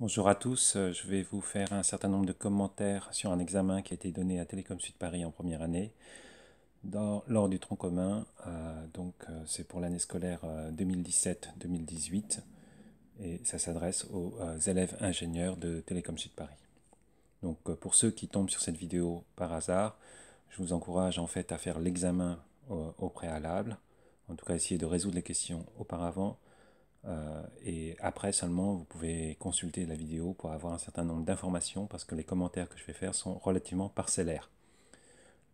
Bonjour à tous, euh, je vais vous faire un certain nombre de commentaires sur un examen qui a été donné à Télécom Sud Paris en première année dans, lors du tronc commun, euh, donc euh, c'est pour l'année scolaire 2017-2018 et ça s'adresse aux élèves ingénieurs de Télécom Sud Paris. Donc pour ceux qui tombent sur cette vidéo par hasard, je vous encourage en fait à faire l'examen au préalable, en tout cas essayer de résoudre les questions auparavant euh, et après seulement, vous pouvez consulter la vidéo pour avoir un certain nombre d'informations parce que les commentaires que je vais faire sont relativement parcellaires.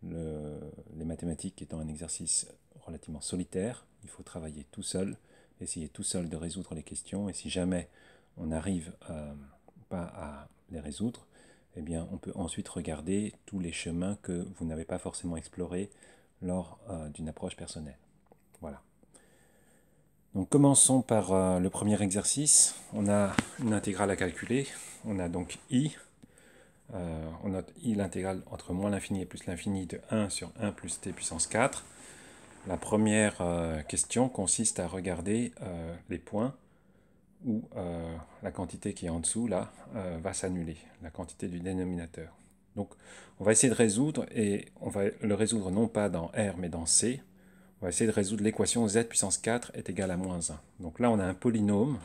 les mathématiques étant un exercice relativement solitaire, il faut travailler tout seul, essayer tout seul de résoudre les questions et si jamais on n'arrive euh, pas à les résoudre, eh bien on peut ensuite regarder tous les chemins que vous n'avez pas forcément explorés lors euh, d'une approche personnelle commençons par euh, le premier exercice. On a une intégrale à calculer. On a donc i. Euh, on note i l'intégrale entre moins l'infini et plus l'infini de 1 sur 1 plus t puissance 4. La première euh, question consiste à regarder les points où la quantité qui est en dessous là va s'annuler, la quantité du dénominateur. Donc on va essayer de résoudre et on va le résoudre non pas dans R mais dans C. On va essayer de résoudre l'équation z puissance 4 est égal à moins 1. Donc là, on a un polynôme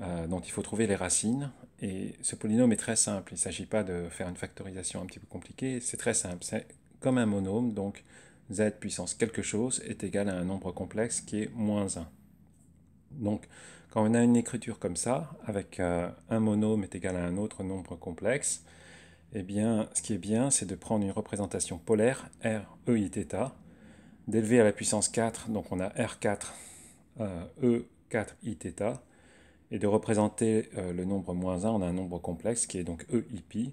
euh, dont il faut trouver les racines. Et ce polynôme est très simple. Il ne s'agit pas de faire une factorisation un petit peu compliquée. C'est très simple. C'est comme un monôme. Donc z puissance quelque chose est égal à un nombre complexe qui est moins 1. Donc quand on a une écriture comme ça, avec euh, un monôme est égal à un autre nombre complexe, eh bien, ce qui est bien, c'est de prendre une représentation polaire, R, E, I, θ, d'élever à la puissance 4, donc on a R4, E4, Iθ, et de représenter euh, le nombre moins 1, on a un nombre complexe qui est donc E, I,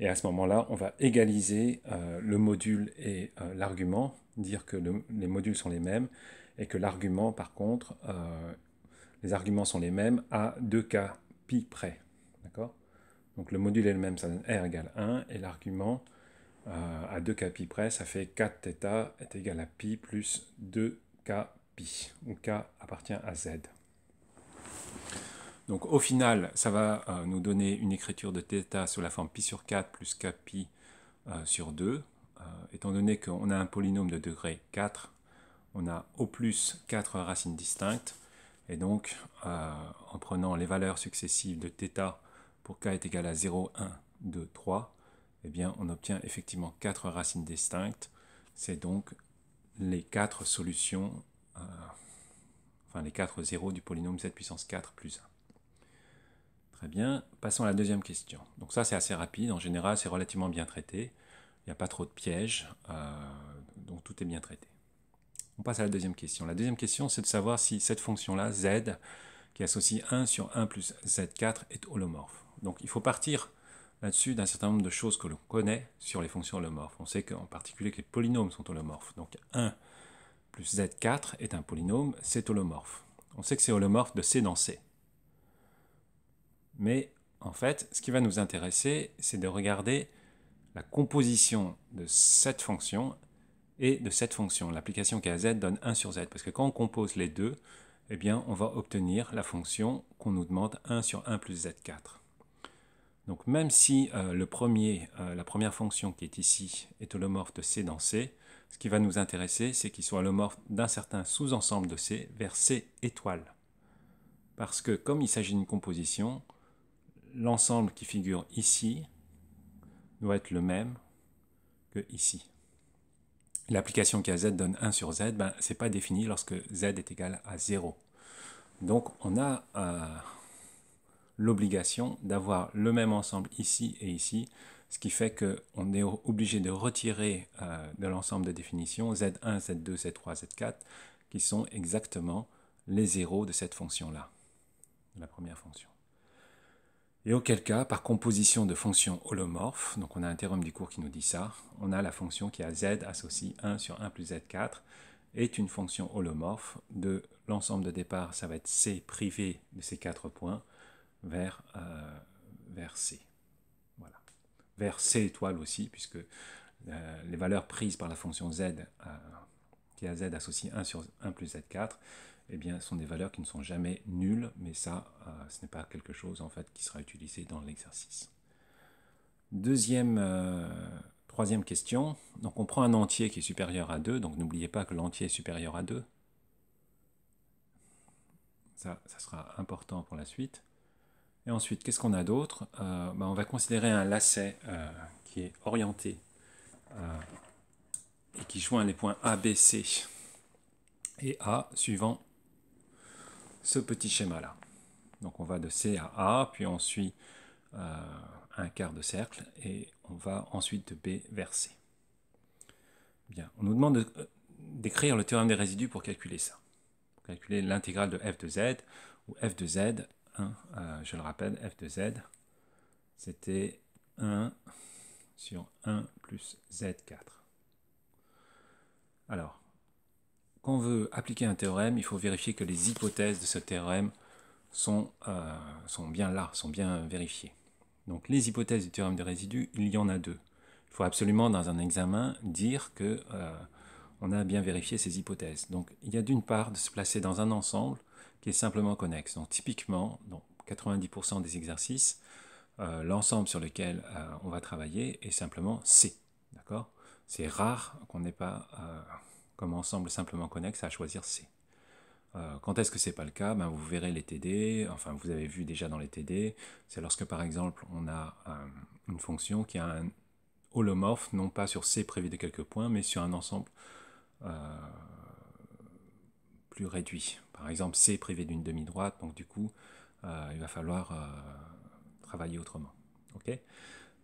et à ce moment-là, on va égaliser euh, le module et euh, l'argument, dire que les modules sont les mêmes, et que l'argument, par contre, les arguments sont les mêmes à 2K pi près. D'accord Donc le module est le même, ça donne R égale 1, et l'argument euh, à 2K près, ça fait 4 θ est égal à pi plus 2K pi, où K appartient à Z. Donc au final, ça va euh, nous donner une écriture de θ sous la forme pi sur 4 plus k pi euh, sur 2. étant donné qu'on a un polynôme de degré 4, on a au plus 4 racines distinctes. Et donc, en prenant les valeurs successives de θ pour k est égal à 0, 1, 2, 3, eh bien, on obtient effectivement quatre racines distinctes. C'est donc les quatre solutions, euh, enfin les quatre zéros du polynôme z puissance 4 plus 1. Très bien, passons à la deuxième question. Donc ça, c'est assez rapide. En général, c'est relativement bien traité. Il n'y a pas trop de pièges, euh, donc tout est bien traité. On passe à la deuxième question. La deuxième question, c'est de savoir si cette fonction-là, z, qui associe 1 sur 1 plus z4, est holomorphe. Donc il faut partir là-dessus d'un certain nombre de choses que l'on connaît sur les fonctions holomorphes. On sait qu'en particulier que les polynômes sont holomorphes. Donc 1 plus z4 est un polynôme, c'est holomorphe. On sait que c'est holomorphe de C dans C. Mais en fait, ce qui va nous intéresser, c'est de regarder la composition de cette fonction et de cette fonction. L'application qui a z donne 1 sur z, parce que quand on compose les deux, eh bien, on va obtenir la fonction qu'on nous demande 1 sur 1 plus z4. Donc même si euh, le premier, euh, la première fonction qui est ici est holomorphe de C dans C, ce qui va nous intéresser, c'est qu'il soit holomorphe d'un certain sous-ensemble de C vers C étoile. Parce que comme il s'agit d'une composition, l'ensemble qui figure ici doit être le même que ici. L'application qui a z donne 1 sur z, ben, ce n'est pas défini lorsque z est égal à 0. Donc on a... Euh, l'obligation d'avoir le même ensemble ici et ici, ce qui fait qu'on est obligé de retirer euh, de l'ensemble de définitions z1, z2, z3, z4, qui sont exactement les zéros de cette fonction-là, de la première fonction. Et auquel cas, par composition de fonctions holomorphes, donc on a un théorème du cours qui nous dit ça, on a la fonction qui a z associé 1 sur 1 plus z4, est une fonction holomorphe de l'ensemble de départ, ça va être c privé de ces quatre points, euh, vers, C. Voilà. Vers C étoile aussi, puisque euh, les valeurs prises par la fonction z, euh, qui a z associé 1 sur 1 plus z4, eh bien, sont des valeurs qui ne sont jamais nulles, mais ça, ce n'est pas quelque chose en fait qui sera utilisé dans l'exercice. Deuxième, troisième question. Donc on prend un entier qui est supérieur à 2, donc n'oubliez pas que l'entier est supérieur à 2. Ça, ça sera important pour la suite. Et ensuite, qu'est-ce qu'on a d'autre euh, bah, On va considérer un lacet euh, qui est orienté euh, et qui joint les points A, B, C et A suivant ce petit schéma-là. Donc on va de C à A, puis on suit un quart de cercle et on va ensuite de B vers C. Bien, on nous demande d'écrire le théorème des résidus pour calculer ça. calculer l'intégrale de f de z, où f de z euh, je le rappelle, f de z, c'était 1 sur 1 plus z4. Alors, quand on veut appliquer un théorème, il faut vérifier que les hypothèses de ce théorème sont, euh, sont bien là, sont bien vérifiées. Donc les hypothèses du théorème de résidus, il y en a deux. Il faut absolument dans un examen dire que euh, on a bien vérifié ces hypothèses. Donc il y a d'une part de se placer dans un ensemble simplement connexe. Donc typiquement, dans 90% des exercices, euh, l'ensemble sur lequel euh, on va travailler est simplement C. D'accord C'est rare qu'on n'ait pas euh, comme ensemble simplement connexe à choisir C. Quand est-ce que c'est pas le cas ben, Vous verrez les TD, enfin vous avez vu déjà dans les TD, c'est lorsque par exemple on a une fonction qui a un holomorphe, non pas sur C prévu de quelques points, mais sur un ensemble réduit. Par exemple, C privé d'une demi-droite, donc du coup, euh, il va falloir euh, travailler autrement. ok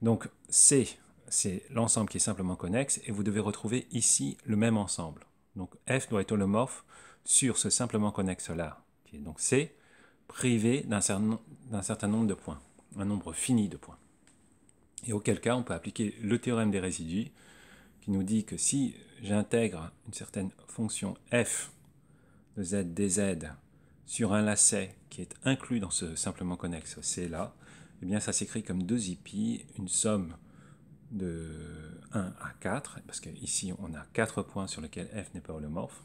donc C, c'est l'ensemble qui est simplement connexe, et vous devez retrouver ici le même ensemble. Donc F doit être holomorphe sur ce simplement connexe-là, qui est donc C, privé d'un certain, certain nombre de points, un nombre fini de points. Et auquel cas, on peut appliquer le théorème des résidus, qui nous dit que si j'intègre une certaine fonction f de ZDZ sur un lacet qui est inclus dans ce simplement connexe C là, eh bien ça s'écrit comme deux IP, une somme de 1 à 4, parce qu'ici on a 4 points sur lesquels F n'est pas holomorphe,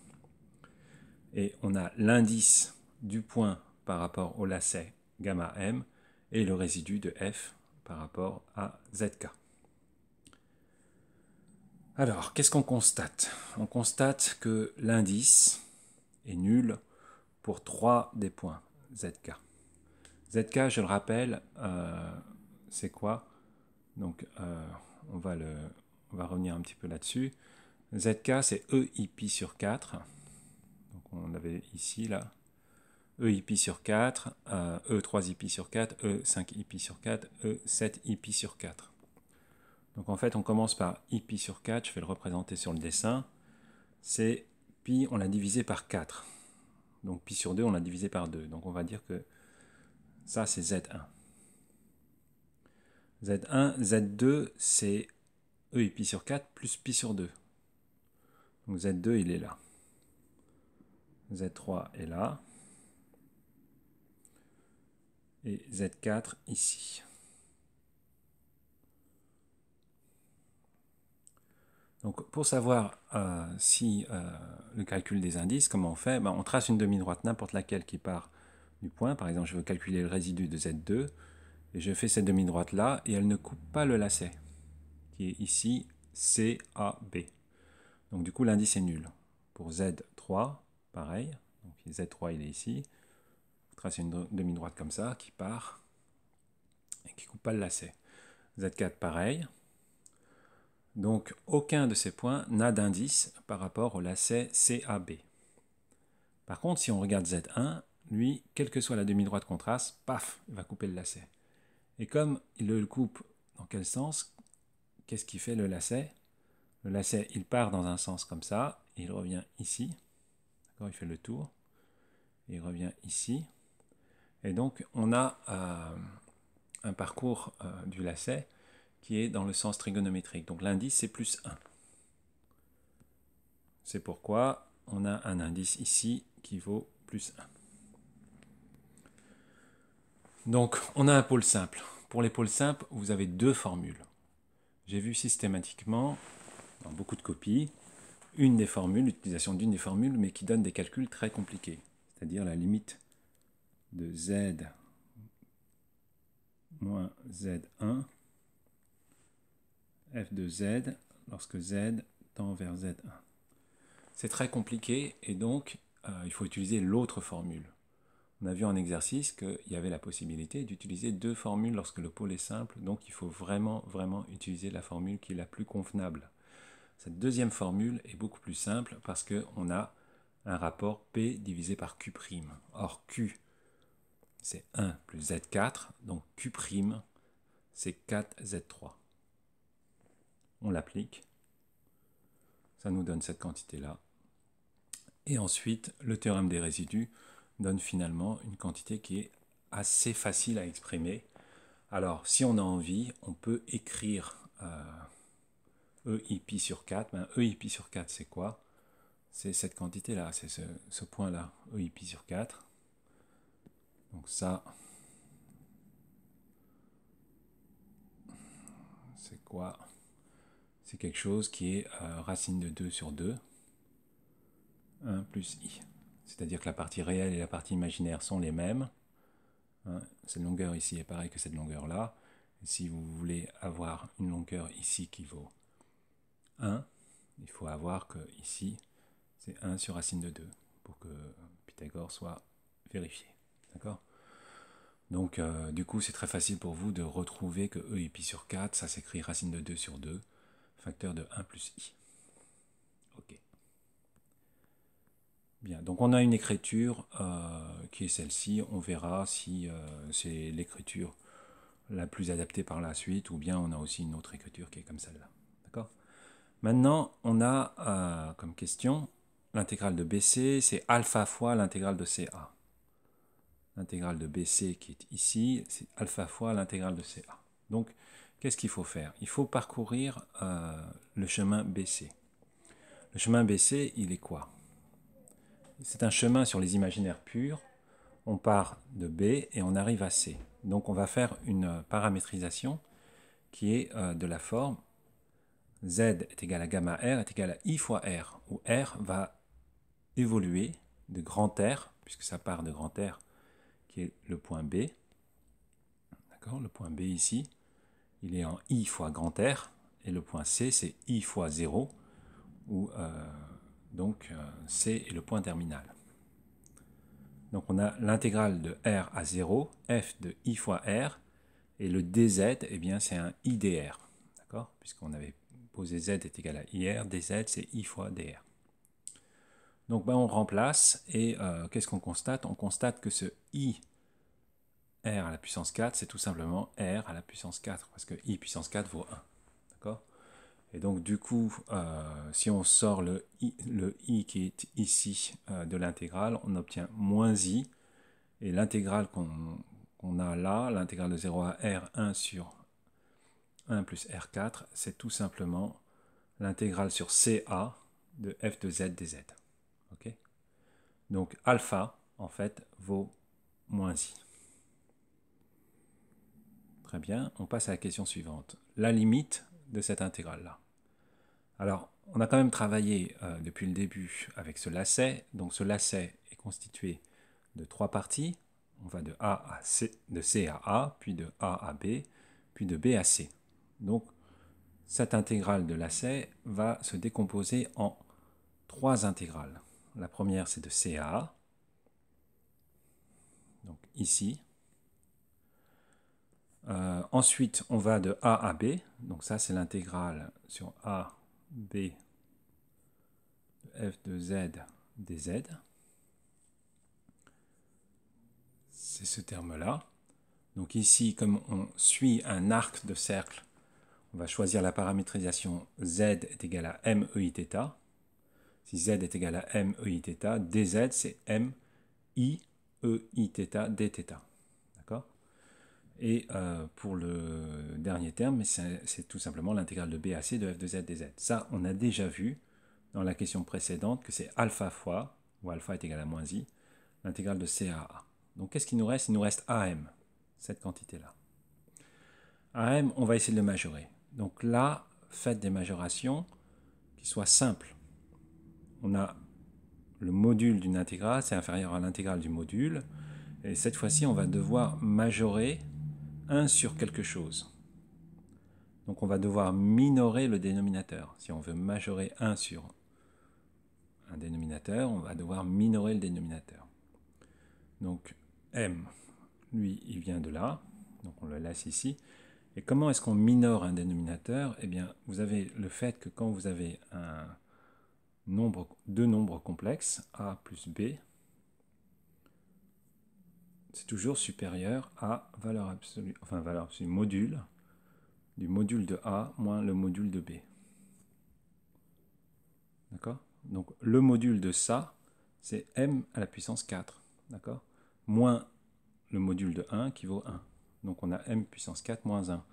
et on a l'indice du point par rapport au lacet gamma M, et le résidu de F par rapport à ZK. Alors, qu'est-ce qu'on constate On constate que l'indice nul pour 3 des points ZK. ZK, je le rappelle, euh, c'est quoi Donc, euh, on, va le, on va revenir un petit peu là-dessus. ZK, c'est EIP sur 4. Donc, on avait ici, là. EIP sur 4, E3IP euh, e sur 4, E5IP sur 4, E7IP sur 4. Donc en fait, on commence par IP sur 4, je vais le représenter sur le dessin. C'est on l'a divisé par 4. Donc pi sur 2, on l'a divisé par 2. Donc on va dire que ça, c'est Z1. Z1, Z2, c'est E et pi sur 4 plus pi sur 2. Donc Z2, il est là. Z3 est là. Et Z4 ici. Donc pour savoir euh, si euh, le calcul des indices, comment on fait ben, On trace une demi-droite, n'importe laquelle qui part du point. Par exemple, je veux calculer le résidu de Z2. Et je fais cette demi-droite-là, et elle ne coupe pas le lacet, qui est ici CAB. Donc du coup, l'indice est nul. Pour Z3, pareil. Donc Z3, il est ici. On tracez une demi-droite comme ça, qui part, et qui ne coupe pas le lacet. Z4, pareil. Donc aucun de ces points n'a d'indice par rapport au lacet CAB. Par contre, si on regarde Z1, lui, quelle que soit la demi-droite qu'on trace, paf, il va couper le lacet. Et comme il le coupe dans quel sens Qu'est-ce qui fait le lacet Le lacet, il part dans un sens comme ça, il revient ici. Il fait le tour. il revient ici. Et donc, on a euh, un parcours euh, du lacet qui est dans le sens trigonométrique. Donc l'indice, c'est plus 1. C'est pourquoi on a un indice ici qui vaut plus 1. Donc, on a un pôle simple. Pour les pôles simples, vous avez deux formules. J'ai vu systématiquement, dans beaucoup de copies, une des formules, l'utilisation d'une des formules, mais qui donne des calculs très compliqués. C'est-à-dire la limite de z moins z1 f de z lorsque z tend vers z1. C'est très compliqué et donc euh, il faut utiliser l'autre formule. On a vu en exercice qu'il y avait la possibilité d'utiliser deux formules lorsque le pôle est simple, donc il faut vraiment, vraiment utiliser la formule qui est la plus convenable. Cette deuxième formule est beaucoup plus simple parce qu'on a un rapport P divisé par Q'. Or Q, c'est 1 plus Z4, donc Q', c'est 4Z3 on l'applique. Ça nous donne cette quantité-là. Et ensuite, le théorème des résidus donne finalement une quantité qui est assez facile à exprimer. Alors, si on a envie, on peut écrire euh, EIP sur 4. Ben, EIP sur 4, c'est quoi C'est cette quantité-là, c'est ce, ce point-là, EIP sur 4. Donc ça, c'est quoi c'est quelque chose qui est euh, racine de 2 sur 2, 1 plus i. C'est-à-dire que la partie réelle et la partie imaginaire sont les mêmes. Hein. cette longueur ici est pareille que cette longueur-là. Si vous voulez avoir une longueur ici qui vaut 1, il faut avoir que ici, c'est 1 sur racine de 2, pour que Pythagore soit vérifié. D'accord Donc, euh, du coup, c'est très facile pour vous de retrouver que e et pi sur 4, ça s'écrit racine de 2 sur 2 facteur de 1 plus i. Ok. Bien, donc on a une écriture euh, qui est celle-ci. On verra si euh, c'est l'écriture la plus adaptée par la suite ou bien on a aussi une autre écriture qui est comme celle-là. D'accord Maintenant, on a euh, comme question l'intégrale de BC, c'est alpha fois l'intégrale de CA. L'intégrale de BC qui est ici, c'est alpha fois l'intégrale de CA. Donc, qu'est-ce qu'il faut faire Il faut parcourir euh, le chemin BC. Le chemin BC, il est quoi C'est un chemin sur les imaginaires purs. On part de B et on arrive à C. Donc on va faire une paramétrisation qui est euh, de la forme Z est égal à gamma R est égal à I fois R, où R va évoluer de grand R, puisque ça part de grand R, qui est le point B, d'accord, le point B ici, il est en i fois grand R, et le point C, c'est i fois 0, où euh, donc euh, C est le point terminal. Donc on a l'intégrale de R à 0, f de i fois R, et le dz, et eh bien c'est un i dr, d'accord Puisqu'on avait posé z est égal à ir, dz c'est i fois dr. Donc ben, on remplace, et euh, qu'est-ce qu'on constate On constate que ce i r à la puissance 4, c'est tout simplement r à la puissance 4, parce que i puissance 4 vaut 1. D'accord Et donc, du coup, euh, si on sort le i, le i qui est ici euh, de l'intégrale, on obtient moins i, et l'intégrale qu'on a là, l'intégrale de 0 à r1 sur 1 plus r4, c'est tout simplement l'intégrale sur ca de f de z dz. Ok Donc, alpha, en fait, vaut moins i. Très bien, on passe à la question suivante. La limite de cette intégrale-là. Alors, on a quand même travaillé euh, depuis le début avec ce lacet. Donc ce lacet est constitué de trois parties. On va de A à C, de C à A, puis de A à B, puis de B à C. Donc cette intégrale de lacet va se décomposer en trois intégrales. La première c'est de C à A. Donc ici, euh, ensuite, on va de A à B. Donc ça, c'est l'intégrale sur A, B, f de z dz. C'est ce terme-là. Donc ici, comme on suit un arc de cercle, on va choisir la paramétrisation z est égal à m e i Si z est égal à m e i θ, dz c'est m i e i θ dθ. Et euh, pour le dernier terme, c'est tout simplement l'intégrale de BAC à c de f de z dz. Ça, on a déjà vu dans la question précédente que c'est alpha fois, où alpha est égal à moins i, l'intégrale de c à a. Donc qu'est-ce qu'il nous reste Il nous reste am, cette quantité-là. am, on va essayer de le majorer. Donc là, faites des majorations qui soient simples. On a le module d'une intégrale, c'est inférieur à l'intégrale du module. Et cette fois-ci, on va devoir majorer 1 sur quelque chose. Donc on va devoir minorer le dénominateur. Si on veut majorer 1 sur un dénominateur, on va devoir minorer le dénominateur. Donc m, lui, il vient de là, donc on le laisse ici. Et comment est-ce qu'on minore un dénominateur Eh bien, vous avez le fait que quand vous avez un nombre, deux nombres complexes, a plus b, c'est toujours supérieur à valeur absolue, enfin valeur absolue, module du module de A moins le module de B. D'accord Donc le module de ça, c'est m à la puissance 4, d'accord Moins le module de 1 qui vaut 1. Donc on a m puissance 4 moins 1.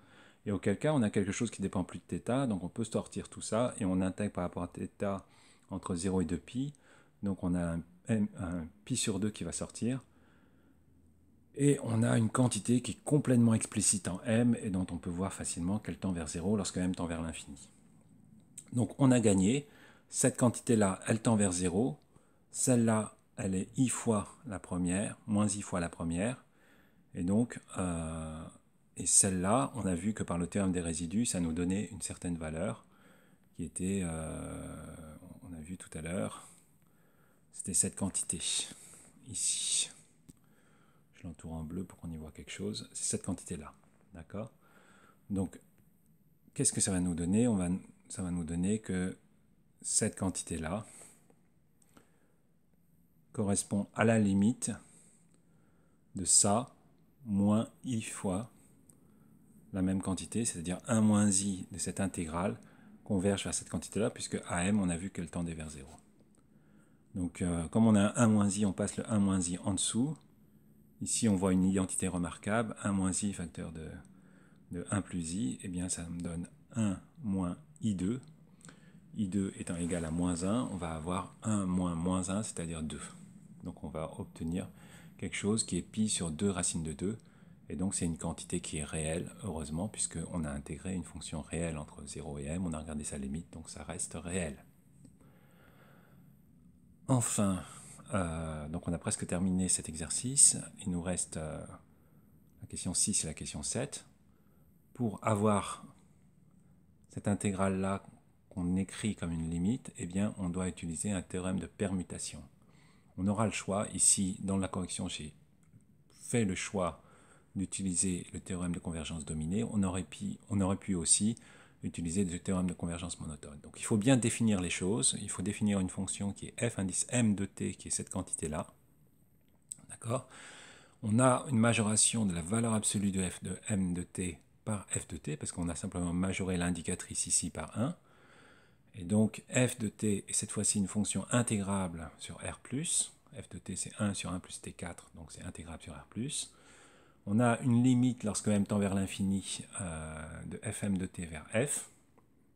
Et auquel cas, on a quelque chose qui dépend plus de θ, donc on peut sortir tout ça, et on intègre par rapport à θ entre 0 et 2π, donc on a un π sur 2 qui va sortir, et on a une quantité qui est complètement explicite en m et dont on peut voir facilement qu'elle tend vers 0 lorsque m tend vers l'infini. Donc on a gagné. Cette quantité-là, elle tend vers 0. Celle-là, elle est i fois la première, moins i fois la première. Et donc, euh, et celle-là, on a vu que par le théorème des résidus, ça nous donnait une certaine valeur qui était, euh, on a vu tout à l'heure, c'était cette quantité ici tourne en bleu pour qu'on y voit quelque chose. C'est cette quantité-là. D'accord Donc, qu'est-ce que ça va nous donner On va, Ça va nous donner que cette quantité-là correspond à la limite de ça moins i fois la même quantité, c'est-à-dire 1 moins i de cette intégrale converge vers cette quantité-là, puisque AM, on a vu qu'elle tendait vers 0. Donc, euh, comme on a 1 moins i, on passe le 1 moins i en dessous. Ici, on voit une identité remarquable, 1 moins i facteur de, 1 plus i, et eh bien ça me donne 1 moins i2. i2 étant égal à moins 1, on va avoir 1 moins moins 1, c'est-à-dire 2. Donc on va obtenir quelque chose qui est pi sur 2 racine de 2. Et donc c'est une quantité qui est réelle, heureusement, puisqu'on a intégré une fonction réelle entre 0 et m, on a regardé sa limite, donc ça reste réel. Enfin, euh, donc on a presque terminé cet exercice. Il nous reste euh, la question 6 et la question 7. Pour avoir cette intégrale-là qu'on écrit comme une limite, eh bien on doit utiliser un théorème de permutation. On aura le choix, ici dans la correction j'ai fait le choix d'utiliser le théorème de convergence dominée. on aurait pu aussi utiliser le théorème de convergence monotone. Donc il faut bien définir les choses, il faut définir une fonction qui est f indice m de t, qui est cette quantité-là. D'accord On a une majoration de la valeur absolue de f de m de t par f de t, parce qu'on a simplement majoré l'indicatrice ici par 1. Et donc f de t est cette fois-ci une fonction intégrable sur R+, f de t c'est 1 sur 1 plus t4, donc c'est intégrable sur R+ on a une limite lorsque m tend vers l'infini euh, de fm de t vers f.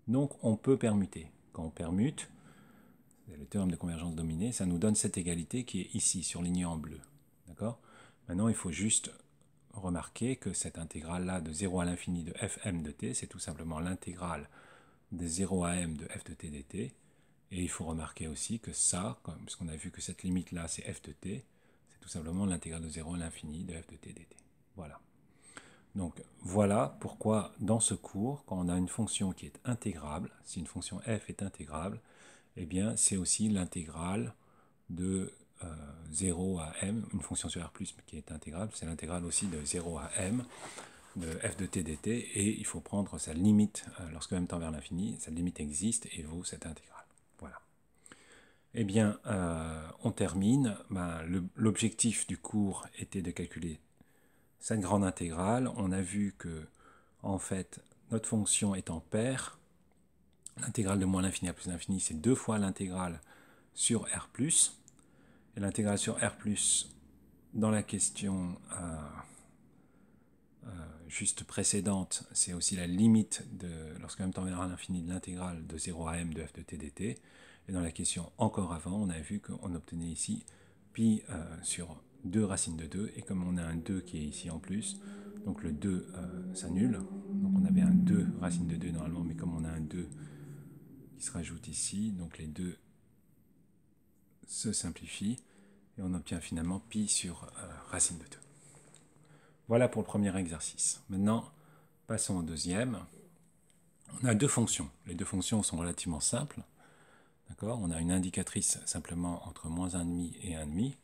Donc on peut permuter. Quand on permute, le théorème de convergence dominée, ça nous donne cette égalité qui est ici, surlignée en bleu. D'accord Maintenant, il faut juste remarquer que cette intégrale-là de 0 à l'infini de fm de t, c'est tout simplement l'intégrale de 0 à m de f de t dt. Et il faut remarquer aussi que ça, puisqu'on a vu que cette limite-là, c'est f de t, c'est tout simplement l'intégrale de 0 à l'infini de f de t dt. Voilà. Donc voilà pourquoi dans ce cours, quand on a une fonction qui est intégrable, si une fonction f est intégrable, eh bien c'est aussi l'intégrale de 0 euh, à m, une fonction sur R+, qui est intégrable, c'est l'intégrale aussi de 0 à m de f de t dt, et il faut prendre sa limite, euh, lorsque m tend vers l'infini, sa limite existe et vaut cette intégrale. Voilà. Eh bien, euh, on termine. Ben, l'objectif du cours était de calculer cette grande intégrale, on a vu que, en fait, notre fonction est en paire. L'intégrale de moins l'infini à plus l'infini, c'est deux fois l'intégrale sur R+. Et l'intégrale sur R+, dans la question euh, euh, juste précédente, c'est aussi la limite, de lorsque on temps vers l'infini, de l'intégrale de 0 à m de f de t dt. Et dans la question encore avant, on a vu qu'on obtenait ici pi euh, sur 2 racine de 2, et comme on a un 2 qui est ici en plus, donc le 2 euh, s'annule, donc on avait un 2 racine de 2 normalement, mais comme on a un 2 qui se rajoute ici, donc les 2 se simplifient, et on obtient finalement pi sur euh, racine de 2. Voilà pour le premier exercice. Maintenant, passons au deuxième. On a deux fonctions. Les deux fonctions sont relativement simples. D'accord On a une indicatrice simplement entre moins 1,5 et 1,5.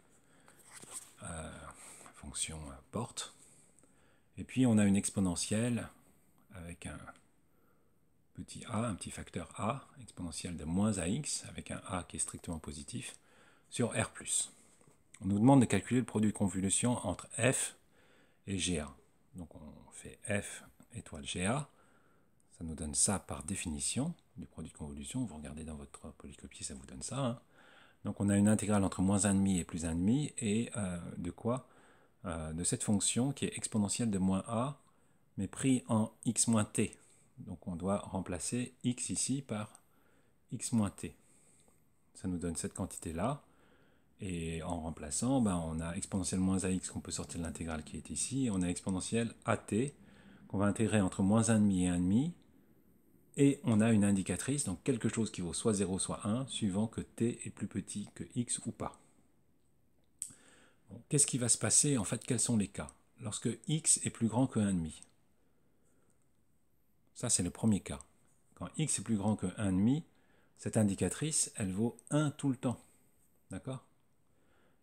Euh, fonction euh, porte. Et puis on a une exponentielle avec un petit a, un petit facteur a, exponentielle de moins ax, avec un a qui est strictement positif, sur R+. On nous demande de calculer le produit de convolution entre f et GA. Donc on fait f étoile GA, ça nous donne ça par définition du produit de convolution. Vous regardez dans votre polycopier, ça vous donne ça. Hein. Donc on a une intégrale entre moins 1,5 et plus 1,5, et euh, de quoi euh, De cette fonction qui est exponentielle de moins a, mais pris en x moins t. Donc on doit remplacer x ici par x moins t. Ça nous donne cette quantité-là. Et en remplaçant, ben, on a exponentielle moins ax qu'on peut sortir de l'intégrale qui est ici. on a exponentielle at qu'on va intégrer entre moins 1,5 et 1,5 et on a une indicatrice, donc quelque chose qui vaut soit 0, soit 1, suivant que t est plus petit que x ou pas. Qu'est-ce qui va se passer En fait, quels sont les cas Lorsque x est plus grand que 1,5. Ça, c'est le premier cas. Quand x est plus grand que 1,5, cette indicatrice, elle vaut 1 tout le temps. D'accord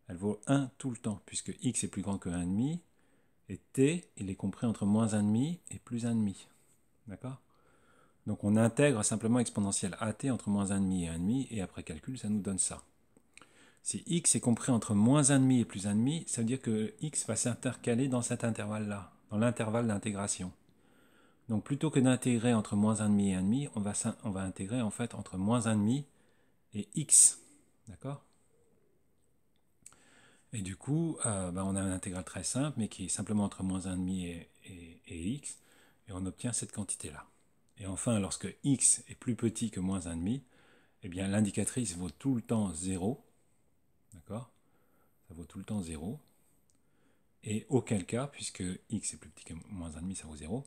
Elle vaut 1 tout le temps, puisque x est plus grand que 1,5, et t, il est compris entre moins 1,5 et plus 1,5. D'accord donc on intègre simplement exponentielle at entre moins 1,5 et 1,5, et après calcul, ça nous donne ça. Si x est compris entre moins 1,5 et plus 1,5, ça veut dire que x va s'intercaler dans cet intervalle-là, dans l'intervalle d'intégration. Donc plutôt que d'intégrer entre moins 1,5 et 1,5, on va, on va intégrer en fait entre moins 1,5 et x. D'accord Et du coup, euh, ben, on a une intégrale très simple, mais qui est simplement entre moins 1,5 et x, et on obtient cette quantité-là. Et enfin, lorsque x est plus petit que moins 1,5, eh bien l'indicatrice vaut tout le temps 0. D'accord Ça vaut tout le temps 0. Et auquel cas, puisque x est plus petit que moins 1,5, ça vaut 0.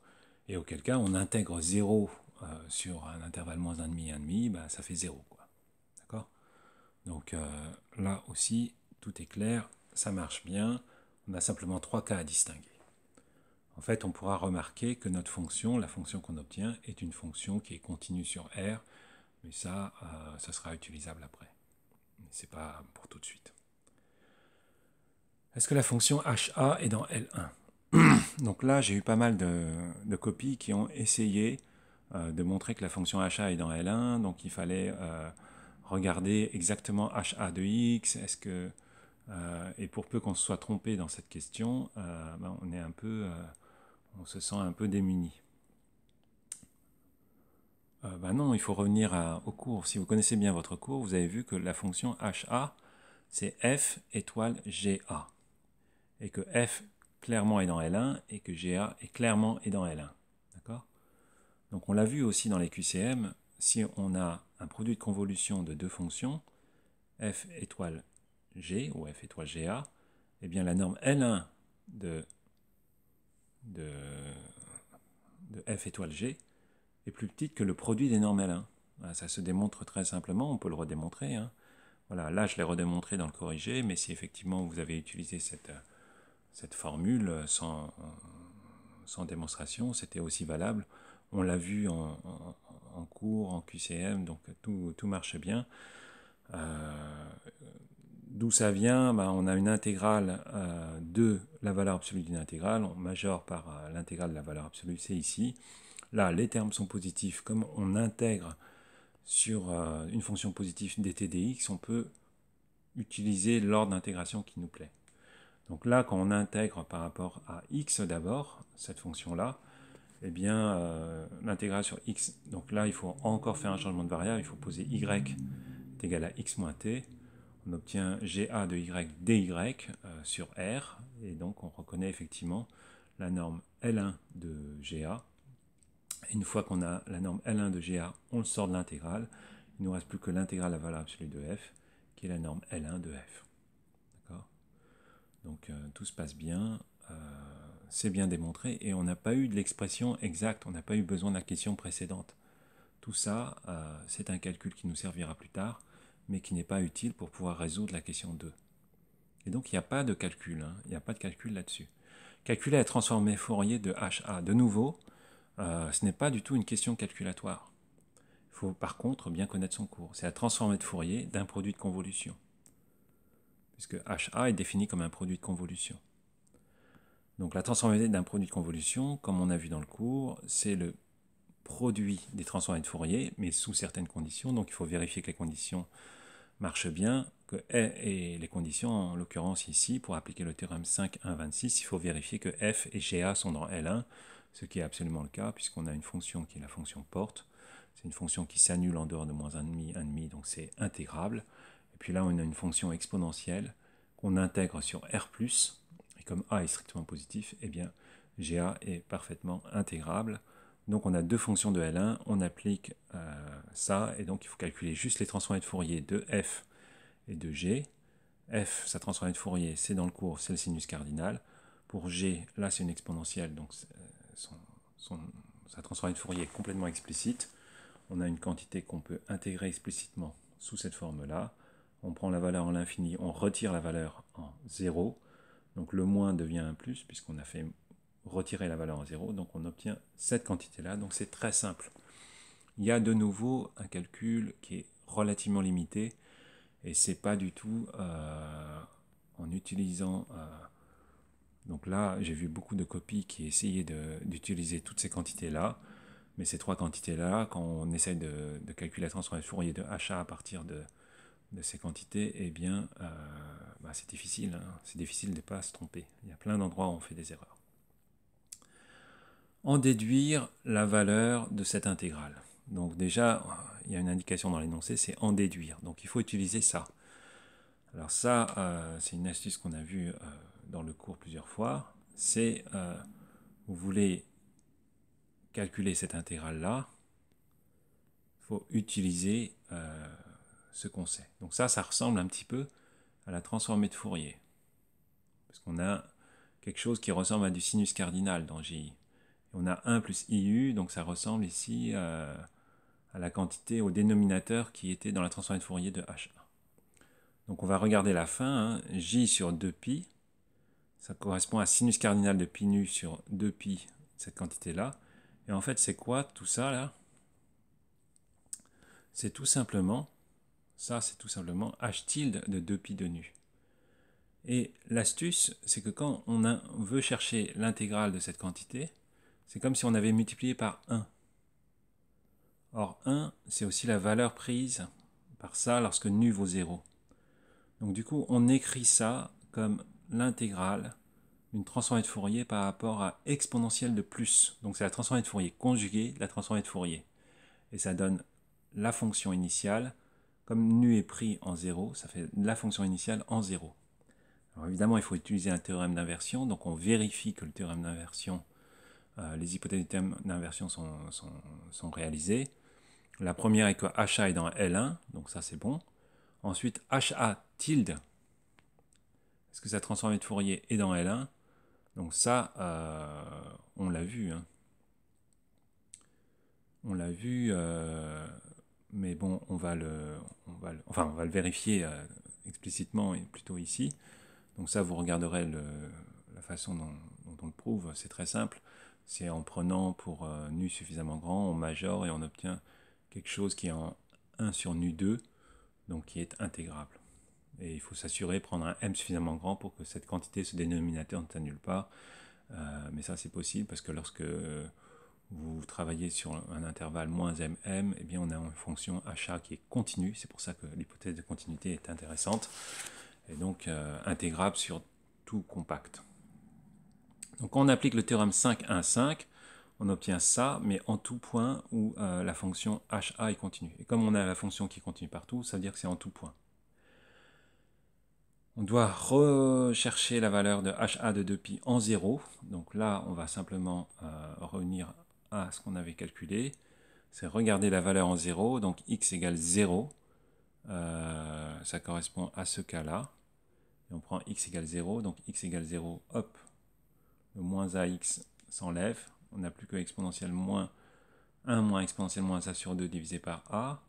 Et auquel cas, on intègre 0 euh, sur un intervalle moins 1,5, 1,5, bah, ça fait 0. D'accord Donc euh, là aussi, tout est clair, ça marche bien. On a simplement trois cas à distinguer en fait, on pourra remarquer que notre fonction, la fonction qu'on obtient, est une fonction qui est continue sur R, mais ça, euh, ça sera utilisable après. Mais ce n'est pas pour tout de suite. Est-ce que la fonction HA est dans L1 Donc là, j'ai eu pas mal de, copies qui ont essayé euh, de montrer que la fonction HA est dans L1, donc il fallait euh, regarder exactement HA de X, est-ce que... et pour peu qu'on se soit trompé dans cette question, ben, on est un peu on se sent un peu démuni. ben non, il faut revenir au cours. Si vous connaissez bien votre cours, vous avez vu que la fonction HA, c'est F étoile GA. Et que F clairement est dans L1 et que GA est clairement est dans L1. D'accord Donc on l'a vu aussi dans les QCM, si on a un produit de convolution de deux fonctions, F étoile G ou F étoile GA, eh bien la norme L1 de de, F étoile G est plus petite que le produit des normes hein. L1. ça se démontre très simplement, on peut le redémontrer. Hein. Voilà, là je l'ai redémontré dans le corrigé, mais si effectivement vous avez utilisé cette, cette formule sans, sans démonstration, c'était aussi valable. On l'a vu en, cours, en QCM, donc tout, marche bien. Euh, D'où ça vient ben, On a une intégrale euh, de la valeur absolue d'une intégrale, on majeure par euh, l'intégrale de la valeur absolue, c'est ici. Là, les termes sont positifs. Comme on intègre sur euh, une fonction positive dt dx, on peut utiliser l'ordre d'intégration qui nous plaît. Donc là, quand on intègre par rapport à x d'abord, cette fonction-là, eh bien, l'intégrale sur x, donc là, il faut encore faire un changement de variable, il faut poser y est égal à x moins t, on obtient GA de Y DY euh, sur R, et donc on reconnaît effectivement la norme L1 de GA. une fois qu'on a la norme L1 de GA, on le sort de l'intégrale. Il ne nous reste plus que l'intégrale à valeur absolue de f, qui est la norme L1 de f. D'accord Donc euh, tout se passe bien, euh, c'est bien démontré, et on n'a pas eu de l'expression exacte, on n'a pas eu besoin de la question précédente. Tout ça, c'est un calcul qui nous servira plus tard mais qui n'est pas utile pour pouvoir résoudre la question 2. Et donc, il n'y a pas de calcul, hein. il n'y a pas de calcul là-dessus. Calculer et transformer Fourier de HA, de nouveau, euh, ce n'est pas du tout une question calculatoire. Il faut par contre bien connaître son cours. C'est la transformée de Fourier d'un produit de convolution. Puisque HA est défini comme un produit de convolution. Donc la transformée d'un produit de convolution, comme on a vu dans le cours, c'est le produit des transformés de Fourier, mais sous certaines conditions. Donc il faut vérifier que les conditions marchent bien, que et les conditions, en l'occurrence ici, pour appliquer le théorème 5, il faut vérifier que F et GA sont dans L1, ce qui est absolument le cas, puisqu'on a une fonction qui est la fonction porte. C'est une fonction qui s'annule en dehors de moins 1,5, 1,5, donc c'est intégrable. Et puis là, on a une fonction exponentielle qu'on intègre sur R+, et comme A est strictement positif, eh bien, GA est parfaitement intégrable. Donc on a deux fonctions de L1, on applique euh, ça, et donc il faut calculer juste les transformées de Fourier de F et de G. F, sa transformée de Fourier, c'est dans le cours, c'est le sinus cardinal. Pour G, là c'est une exponentielle, donc euh, sa transformée de Fourier est complètement explicite. On a une quantité qu'on peut intégrer explicitement sous cette forme-là. On prend la valeur en l'infini, on retire la valeur en 0. Donc le moins devient un plus, puisqu'on a fait retirer la valeur en zéro, donc on obtient cette quantité-là, donc c'est très simple. Il y a de nouveau un calcul qui est relativement limité, et c'est pas du tout euh, en utilisant... Euh, donc là, j'ai vu beaucoup de copies qui essayaient d'utiliser toutes ces quantités-là, mais ces trois quantités-là, quand on essaye de, calculer la transformation a de HA à partir de, ces quantités, eh bien, euh, bah, c'est difficile. Hein. C'est difficile de ne pas se tromper. Il y a plein d'endroits où on fait des erreurs en déduire la valeur de cette intégrale. Donc déjà, il y a une indication dans l'énoncé, c'est en déduire. Donc il faut utiliser ça. Alors ça, euh, c'est une astuce qu'on a vue euh, dans le cours plusieurs fois. C'est, euh, vous voulez calculer cette intégrale-là, il faut utiliser ce qu'on sait. Donc ça, ça ressemble un petit peu à la transformée de Fourier. Parce qu'on a quelque chose qui ressemble à du sinus cardinal dans GI on a 1 plus IU, donc ça ressemble ici euh, à, la quantité, au dénominateur qui était dans la transformée de Fourier de h Donc on va regarder la fin, hein. J sur 2pi, ça correspond à sinus cardinal de pi nu sur 2pi, cette quantité-là. Et en fait, c'est quoi tout ça, là C'est tout simplement, ça c'est tout simplement H tilde de 2pi de nu. Et l'astuce, c'est que quand on veut chercher l'intégrale de cette quantité, c'est comme si on avait multiplié par 1. Or 1, c'est aussi la valeur prise par ça lorsque nu vaut 0. Donc du coup, on écrit ça comme l'intégrale d'une transformée de Fourier par rapport à exponentielle de plus. Donc c'est la transformée de Fourier conjuguée de la transformée de Fourier. Et ça donne la fonction initiale. Comme nu est pris en 0, ça fait la fonction initiale en 0. Alors évidemment, il faut utiliser un théorème d'inversion. Donc on vérifie que le théorème d'inversion euh, les hypothèses d'inversion sont, sont, sont, réalisées. La première est que HA est dans L1, donc ça c'est bon. Ensuite, HA tilde, est-ce que sa transformée de Fourier est dans L1 Donc ça, euh, on l'a vu. Hein. On l'a vu, euh, mais bon, on va le, on va vérifier explicitement et plutôt ici. Donc ça, vous regarderez la façon dont on le prouve, c'est très simple. C'est en prenant pour euh, nu suffisamment grand, on major et on obtient quelque chose qui est en 1 sur nu 2, donc qui est intégrable. Et il faut s'assurer prendre un m suffisamment grand pour que cette quantité, ce dénominateur ne s'annule pas. Euh, mais ça, c'est possible parce que lorsque vous travaillez sur un intervalle moins mm, et eh bien on a une fonction HA qui est continue, c'est pour ça que l'hypothèse de continuité est intéressante, et donc euh, intégrable sur tout compact. Donc on applique le théorème 5-1-5, on obtient ça, mais en tout point où euh, la fonction HA est continue. Et comme on a la fonction qui continue partout, ça veut dire que c'est en tout point. On doit rechercher la valeur de HA de 2 π en 0. Donc là, on va simplement euh, revenir à ce qu'on avait calculé. C'est regarder la valeur en 0, donc x égale 0. Euh, ça correspond à ce cas-là. Et on prend x égale 0, donc x égale 0, hop, le moins ax s'enlève, on n'a plus que exponentielle moins 1 moins exponentielle moins a sur 2 divisé par a,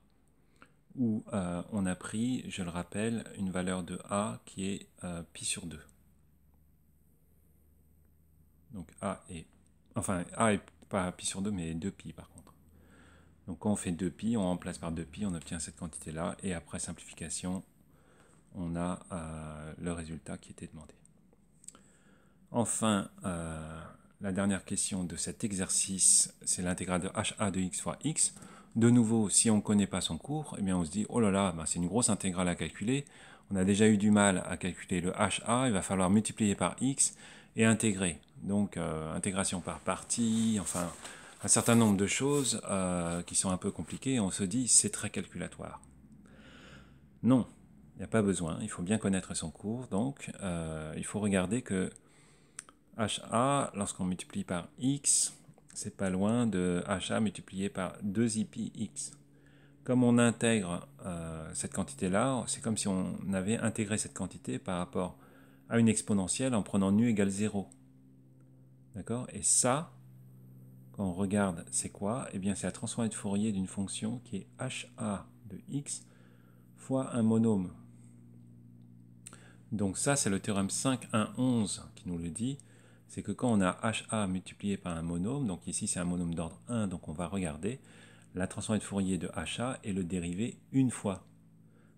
où euh, on a pris, je le rappelle, une valeur de a qui est euh, pi sur 2. Donc a est, enfin a est pas pi sur 2 mais 2 pi par contre. Donc quand on fait 2 pi, on remplace par 2 pi, on obtient cette quantité là, et après simplification, on a euh, le résultat qui était demandé. Enfin, euh, la dernière question de cet exercice, c'est l'intégrale de HA de x fois x. De nouveau, si on ne connaît pas son cours, eh bien on se dit, oh là là, bah, c'est une grosse intégrale à calculer. On a déjà eu du mal à calculer le HA, il va falloir multiplier par x et intégrer. Donc, euh, intégration par partie, enfin, un certain nombre de choses euh, qui sont un peu compliquées. On se dit, c'est très calculatoire. Non, il n'y a pas besoin. Il faut bien connaître son cours. Donc, il faut regarder que HA, lorsqu'on multiplie par X, c'est pas loin de HA multiplié par 2 x. Comme on intègre euh, cette quantité-là, c'est comme si on avait intégré cette quantité par rapport à une exponentielle en prenant nu égale 0. D'accord Et ça, quand on regarde c'est quoi Eh bien c'est la transformée de Fourier d'une fonction qui est HA de x fois un monôme. Donc ça c'est le théorème 5.1.11 qui nous le dit c'est que quand on a HA multiplié par un monôme, donc ici c'est un monôme d'ordre 1, donc on va regarder la transformée de Fourier de HA est le dérivé une fois.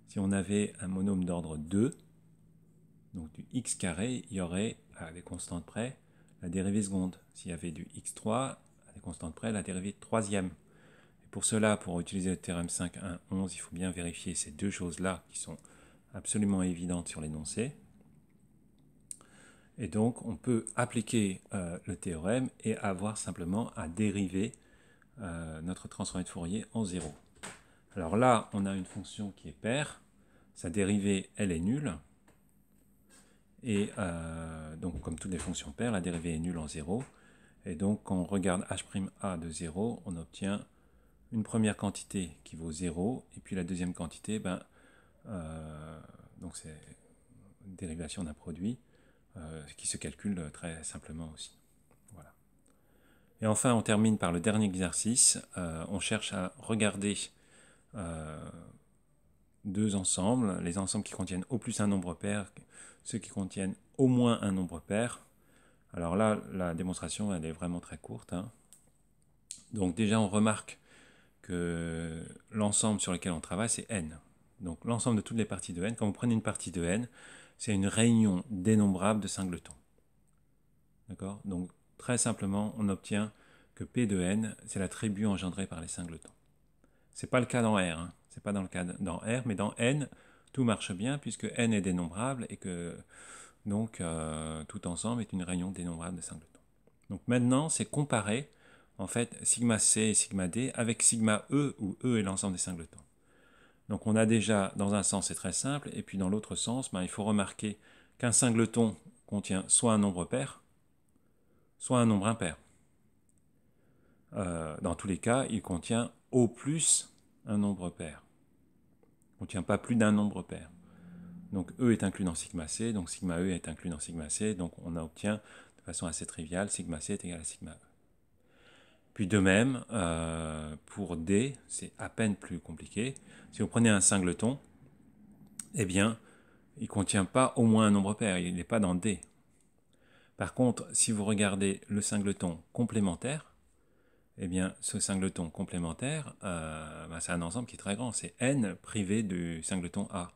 Si on avait un monôme d'ordre 2, donc du x carré, il y aurait à des constantes près la dérivée seconde. S'il y avait du x3, à des constantes près la dérivée troisième. Et pour cela, pour utiliser le théorème 5, il faut bien vérifier ces deux choses-là qui sont absolument évidentes sur l'énoncé. Et donc, on peut appliquer euh, le théorème et avoir simplement à dériver euh, notre transformée de Fourier en 0. Alors là, on a une fonction qui est paire. Sa dérivée, elle est nulle. Et euh, donc, comme toutes les fonctions paires, la dérivée est nulle en 0. Et donc, quand on regarde h'a' de 0, on obtient une première quantité qui vaut 0. Et puis la deuxième quantité, ben, donc c'est dérivation d'un produit, euh, qui se calcule très simplement aussi. Voilà. Et enfin, on termine par le dernier exercice. Euh, on cherche à regarder euh, deux ensembles, les ensembles qui contiennent au plus un nombre pair, ceux qui contiennent au moins un nombre pair. Alors là, la démonstration, elle est vraiment très courte. Hein. Donc déjà, on remarque que l'ensemble sur lequel on travaille, c'est n. Donc l'ensemble de toutes les parties de n, quand vous prenez une partie de n, c'est une réunion dénombrable de singletons. D'accord Donc, très simplement, on obtient que P de N, c'est la tribu engendrée par les singletons. C'est pas le cas dans R, hein. c'est pas dans le cas dans R, mais dans N, tout marche bien puisque N est dénombrable et que donc euh, tout ensemble est une réunion dénombrable de singletons. Donc maintenant, c'est comparer en fait sigma C et sigma D avec sigma E où E est l'ensemble des singletons. Donc on a déjà, dans un sens, c'est très simple, et puis dans l'autre sens, ben, il faut remarquer qu'un singleton contient soit un nombre pair, soit un nombre impair. Euh, dans tous les cas, il contient au plus un nombre pair. Il ne contient pas plus d'un nombre pair. Donc E est inclus dans sigma C, donc sigma E est inclus dans sigma C, donc on obtient de façon assez triviale sigma C est égal à sigma E. Puis de même, euh, pour D, c'est à peine plus compliqué. Si vous prenez un singleton, eh bien, il ne contient pas au moins un nombre pair, il n'est pas dans D. Par contre, si vous regardez le singleton complémentaire, eh bien, ce singleton complémentaire, euh, ben, c'est un ensemble qui est très grand. C'est n privé du singleton A.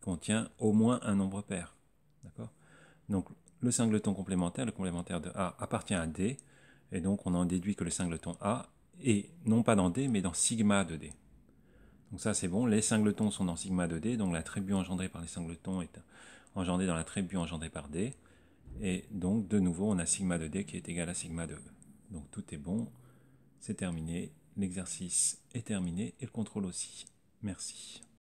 Il contient au moins un nombre pair. D'accord Donc, le singleton complémentaire, le complémentaire de A appartient à D. Et donc on en déduit que le singleton A est non pas dans D, mais dans sigma de D. Donc ça c'est bon, les singletons sont dans sigma de D, donc la tribu engendrée par les singletons est engendrée dans la tribu engendrée par D. Et donc de nouveau on a sigma de D qui est égal à sigma de E. Donc tout est bon, c'est terminé, l'exercice est terminé et le contrôle aussi. Merci.